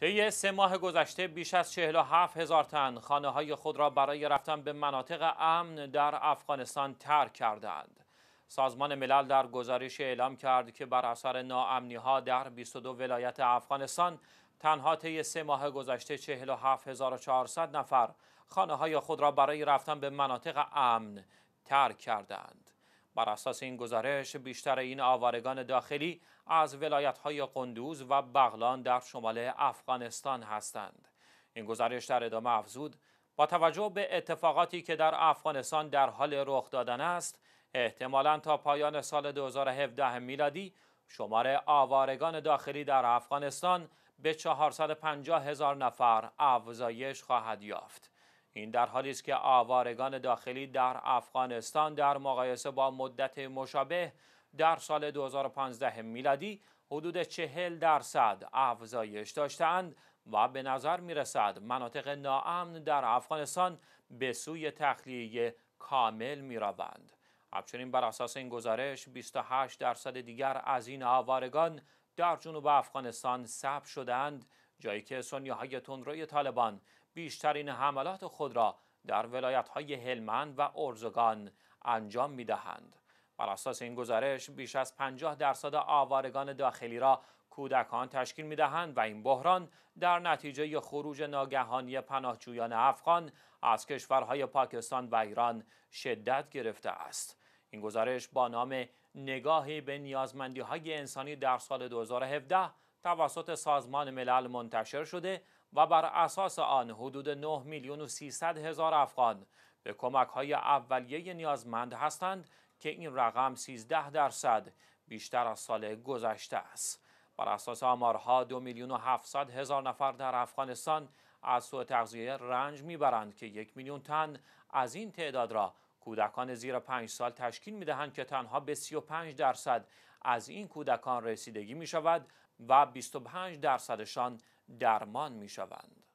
طی سه ماه گذشته بیش از 47 هزار تن خانه های خود را برای رفتن به مناطق امن در افغانستان ترک کردند. سازمان ملل در گزارش اعلام کرد که بر اثر ناامنی ها در 22 ولایت افغانستان تنها طی سه ماه گذشته 47400 نفر خانه های خود را برای رفتن به مناطق امن ترک کردند. بر اساس این گزارش بیشتر این آوارگان داخلی از ولایت‌های قندوز و بغلان در شمال افغانستان هستند. این گزارش در ادامه افزود با توجه به اتفاقاتی که در افغانستان در حال رخ دادن است احتمالا تا پایان سال 2017 میلادی شمار آوارگان داخلی در افغانستان به 450 هزار نفر افزایش خواهد یافت. این در حالی است که آوارگان داخلی در افغانستان در مقایسه با مدت مشابه در سال 2015 میلادی حدود چهل درصد افزایش داشتند و به نظر می رسد مناطق ناامن در افغانستان به سوی تخلیه کامل می روند. همچنین بر اساس این گزارش 28 درصد دیگر از این آوارگان در جنوب افغانستان ثبت شدند جایی که سنیه های تندروی طالبان بیشترین حملات خود را در ولایت های هلمند و ارزگان انجام می دهند. بر اساس این گزارش بیش از 50 درصد آوارگان داخلی را کودکان تشکیل می دهند و این بحران در نتیجه خروج ناگهانی پناهجویان افغان از کشورهای پاکستان و ایران شدت گرفته است. این گزارش با نام نگاهی به نیازمندی های انسانی در سال 2017 توسط سازمان ملل منتشر شده و بر اساس آن حدود 9 میلیون و 300 هزار افغان به کمک های اولیه نیازمند هستند که این رقم 13 درصد بیشتر از سال گذشته است. بر اساس آمارها دو میلیون و 700 هزار نفر در افغانستان از سوء تغذیه رنج میبرند که یک میلیون تن از این تعداد را کودکان زیر 5 سال تشکیل میدهند که تنها به 35 درصد از این کودکان رسیدگی می شود و 25 درصدشان درمان می شوند.